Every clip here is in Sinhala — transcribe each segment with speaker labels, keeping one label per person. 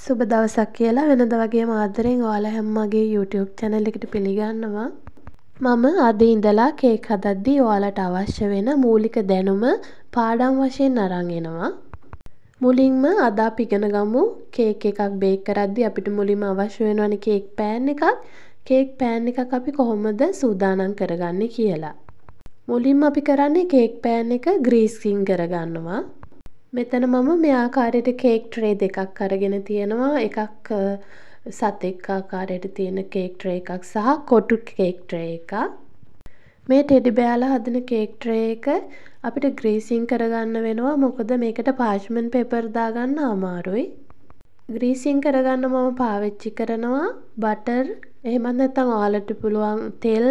Speaker 1: සුබ දවසක් කියලා වෙනද වගේ මාදරෙන් ඔයාලා හැමගේ YouTube channel එකට පිළිගන්නවා. මම අද ඉඳලා කේක් හදද්දී ඔයාලට අවශ්‍ය වෙන මූලික දැනුම පාඩම් වශයෙන් අරන් එනවා. මුලින්ම අද අපි ඉගෙන ගමු කේක් එකක් බේක් කරද්දී අපිට මුලින්ම අවශ්‍ය වෙනවනේ කේක් පෑන් එකක්. කේක් පෑන් එකක් අපි කොහොමද සූදානම් කරගන්නේ කියලා. මුලින්ම අපි කරන්නේ කේක් පෑන් එක ග්‍රීසින් කරගන්නවා. මෙතන මම මේ ආකාරයට කේක් ට්‍රේ දෙකක් අරගෙන තියෙනවා. එකක් සතෙක් ආකාරයට තියෙන කේක් ට්‍රේ එකක් සහ කොටු කේක් ට්‍රේ එකක්. මේ ටෙඩි බෑලා හදන කේක් ට්‍රේ එක අපිට ග්‍රීසින් කරගන්න වෙනවා. මොකද මේකට පාර්ච්මන්ට් පේපර් දාගන්න අමාරුයි. ග්‍රීසින් කරගන්න මම පාවිච්චි කරනවා බටර් එහෙමත් නැත්නම් ඔයාලට පුළුවන් තෙල්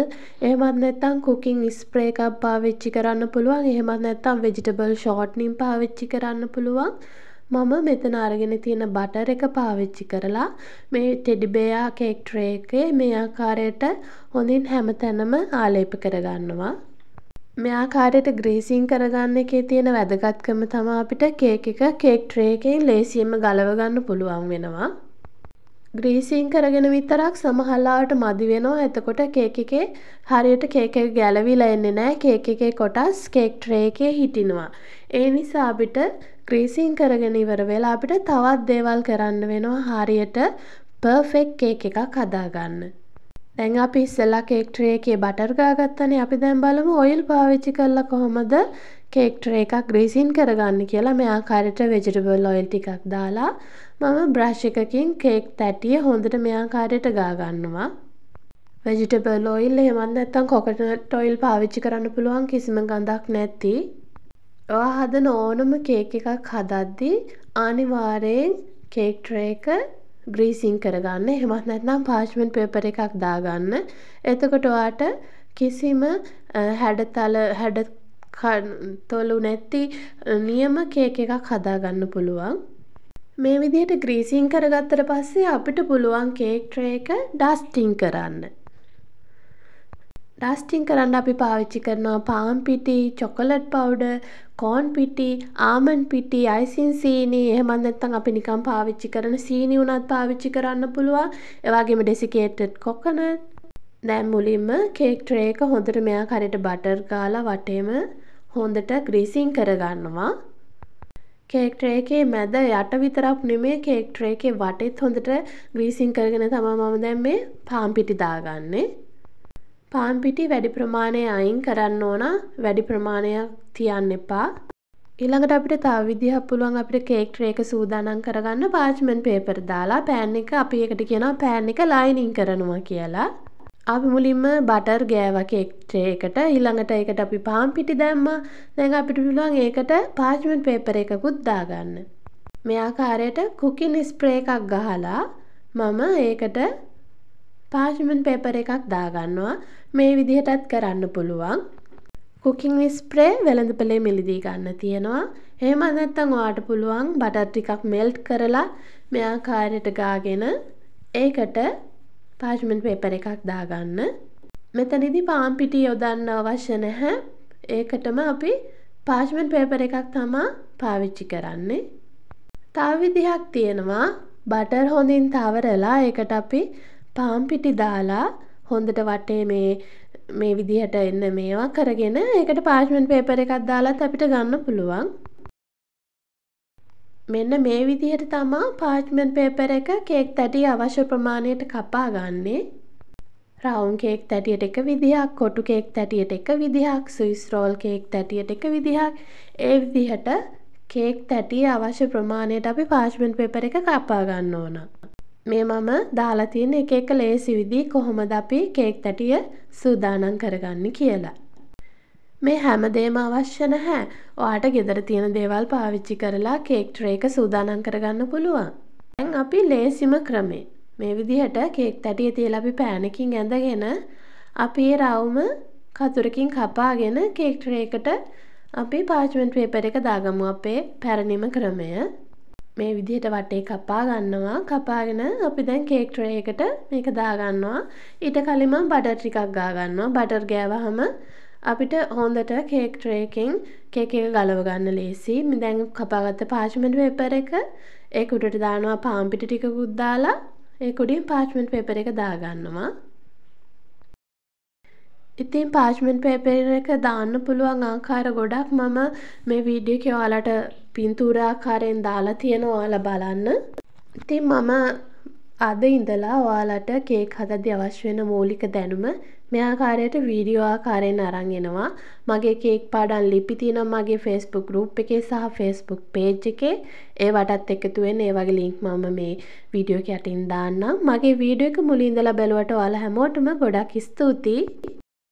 Speaker 1: එහෙමත් නැත්නම් කුකින් ස්ප්‍රේ එකක් පාවිච්චි කරන්න පුළුවන් එහෙමත් නැත්නම් වෙජිටබල් ෂෝට්නින් පාවිච්චි කරන්න පුළුවන් මම මෙතන අරගෙන තියෙන බටර් එක පාවිච්චි කරලා මේ ටෙඩි බෙයා කේක් ට්‍රේ එකේ මේ ආකාරයට හොඳින් හැමතැනම ආලේප කරගන්නවා මේ ආකාරයට ග්‍රීසින් කරගන්න එකේ තියෙන වැදගත්කම තමයි අපිට කේක් එක කේක් ට්‍රේ එකෙන් ලේසියෙන්ම ගලව ගන්න පුළුවන් වෙනවා ග්‍රීසින් කරගෙන විතරක් සමහරලාට මදි වෙනවා. එතකොට කේක් එකේ හරියට කේක් එක ගැලවිලා එන්නේ නැහැ. කේක් එකේ කොටස් කේක් ට්‍රේ එකේ හිටිනවා. ඒ නිසා අපිට ග්‍රීසින් කරගෙන ඉවර වෙලා අපිට තවත් දේවල් කරන්න වෙනවා හරියට පර්ෆෙක්ට් කේක් එකක් හදාගන්න. දැන් අපි ඉස්සෙල්ලා කේක් ට්‍රේ එකේ බටර් ගාගත්තනේ. අපි දැන් බලමු ඔයිල් පාවිච්චි කරලා කොහොමද කේක් ට්‍රේ එකක් ග්‍රීසින් කරගන්න කියලා. මේ ආකාරයට වෙජිටබල් ඔයිල් ටිකක් දාලා මම බ්‍රශ් එකකින් කේක් තැටිය හොඳට මෙයාකාරයට ගාගන්නවා. වෙජිටබල් ඔයිල් එහෙමත් නැත්නම් කොකනට් ඔයිල් පාවිච්චි කරන්න පුළුවන් කිසිම ගඳක් නැති. ඔයා හදන ඕනම කේක් එකක් හදද්දී අනිවාර්යෙන් කේක් ට්‍රේ එක ග්‍රීසින් කරගන්න. එහෙමත් නැත්නම් පාර්ච්මන්ට් පේපර් එකක් දාගන්න. එතකොට ඔයාට කිසිම හැඩතල හැඩ තොලු නැති නියම කේක් එකක් හදාගන්න පුළුවන්. මේ විදිහට ග්‍රීසින් කරගත්තට පස්සේ අපිට පුළුවන් කේක් ට්‍රේ එක ඩස්ටිං කරන්න. ඩස්ටිං කරන්න අපි පාවිච්චි කරනවා පාන් පිටි, චොකලට් පවුඩර්, කෝන් පිටි, ආමන්ඩ් පිටි, අයිසින් සීනි, එහෙමත් නැත්නම් අපි නිකන් පාවිච්චි කරන සීනි උනත් පාවිච්චි කරන්න පුළුවන්. ඒ වගේම ඩෙසිකේටඩ් කොකනට්. දැන් මුලින්ම කේක් ට්‍රේ එක හොඳට මෙයා කරේට බටර් ගාලා වටේම හොඳට ග්‍රීසින් කරගන්නවා. කේක් ට්‍රේ එකේ මැද යට විතරක් නෙමේ කේක් ට්‍රේ එකේ වටෙත් හොඳට ග්‍රීසින් කරගෙන තමයි මම දැන් මේ පාන් පිටි දාගන්නේ. පාන් පිටි වැඩි ප්‍රමාණය අයින් කරන්න ඕන වැඩි ප්‍රමාණයක් තියන්න එපා. ඊළඟට අපිට තව විදිහක් පුළුවන් අපිට කේක් ට්‍රේ එක සූදානම් කරගන්න පාර්ච්මන්ට් පේපර් දාලා පෑන් එක අපි එකට කියනවා පෑන් එක ලයිනින් කරනවා කියලා. අපි මුලින්ම බටර් ගෑවා කේක් ට්‍රේ එකට. ඊළඟට ඒකට අපි පාන් පිටි දැම්මා. දැන් අපිට පුළුවන් ඒකට පාර්ච්මන්ට් පේපර් එකකුත් දාගන්න. මේ ආකාරයට කුකින් ස්ප්‍රේ එකක් ගහලා මම ඒකට පාර්ච්මන්ට් පේපර් එකක් දාගන්නවා. මේ විදිහටත් කරන්න පුළුවන්. කුකින් ස්ප්‍රේ වෙළඳපළේ මිලදී ගන්න තියෙනවා. එහෙම නැත්නම් ඔයාට පුළුවන් බටර් ටිකක් මෙල්ට් කරලා මේ ආකාරයට ගාගෙන ඒකට පාර්ශ්මෙන්ට් පේපර් එකක් දාගන්න. මෙතනදි පාම් පිටි යොදන්න අවශ්‍ය නැහැ. ඒකටම අපි පාර්ශ්මෙන්ට් පේපර් එකක් තමා පාවිච්චි කරන්නේ. තව විදිහක් තියෙනවා බටර් හොඳින් තවරලා ඒකට අපි පාම් පිටි දාලා හොඳට වටේ මේ මේ විදිහට එන්න මේවා කරගෙන ඒකට පාර්ශ්මෙන්ට් පේපර් එකක් දාලත් අපිට ගන්න පුළුවන්. මෙන්න මේ විදිහට තමා පාච්මන් පේපර එක කේක් තැටිය අවශ්‍ය ප්‍රමාණයට කපා ගන්නේ. රවුන් කේක් තැටියට එක විදිහක් කොටු කේක් තැටියට එක විදිහක් සුයිස් රෝල් කේක් තැටියට එක විදිහක් ඒ විදිහට කේක් තැටිය අවශ්‍ය ප්‍රමාණයට අපි පාච්මන් පේපර එක කපා ගන්න ඕන. මේ මම දාලා තියෙන එක එක ලේසි විදිහ කොහොමද අපි කේක් තැටිය සූදානම් කරගන්නේ කියලා. මේ හැමදේම අවශ්‍ය නැහැ. ඔයාට ගෙදර තියෙන දේවල් පාවිච්චි කරලා කේක් ට්‍රේ එක සූදානම් කරගන්න පුළුවන්. දැන් අපි ලේසිම ක්‍රමේ. මේ විදිහට කේක් තැටිය තියලා අපි පෑනකින් ඇඳගෙන අපි ඒ රවුම කතුරකින් කපාගෙන කේක් ට්‍රේ එකට අපි පාර්ච්මන්ට් පේපර් එක දාගමු අපේ පැරණිම ක්‍රමය. මේ විදිහට වටේ කපා ගන්නවා කපාගෙන අපි දැන් කේක් ට්‍රේ එකට මේක දාගන්නවා ඊට කලින් මම බටර් ටිකක් ගා ගන්නවා බටර් ගෑවහම අපිට හොඳට කේක් ට්‍රේ එකෙන් කේක් එක ගලව ගන්න ලේසියි. මම දැන් කපාගත්ත පාර්ච්මන්ට් පේපර් එක ඒක උඩට දානවා පාන් පිටි ටිකකුත් දාලා ඒක උඩින් පාර්ච්මන්ට් පේපර් එක දාගන්නවා. ඉතින් පාර්ච්මන්ට් පේපර් එක දාන්න පුළුවන් ආකාර ගොඩක් මම මේ වීඩියෝ එකේ ඔයාලට පින්තූර ආකාරයෙන් දාලා තියෙනවා ඔයාලා බලන්න. ඉතින් මම අද ඉඳලා ඔයාලට කේක් හදද්දී අවශ්‍ය වෙන මූලික දැනුම මේ ආකාරයට වීඩියෝ ආකාරයෙන් අරන් එනවා. මගේ කේක් පාඩම් ලිපි තියෙනවා මගේ Facebook group එකේ සහ Facebook page එකේ. ඒවටත් එකතු වෙන්න ඒ වගේ link මම මේ වීඩියෝ එක යටින් දාන්නම්. මගේ වීඩියෝ එක මුලින් ඉඳලා බැලුවට ඔයාලා හැමෝටම ගොඩක් ස්තුතියි.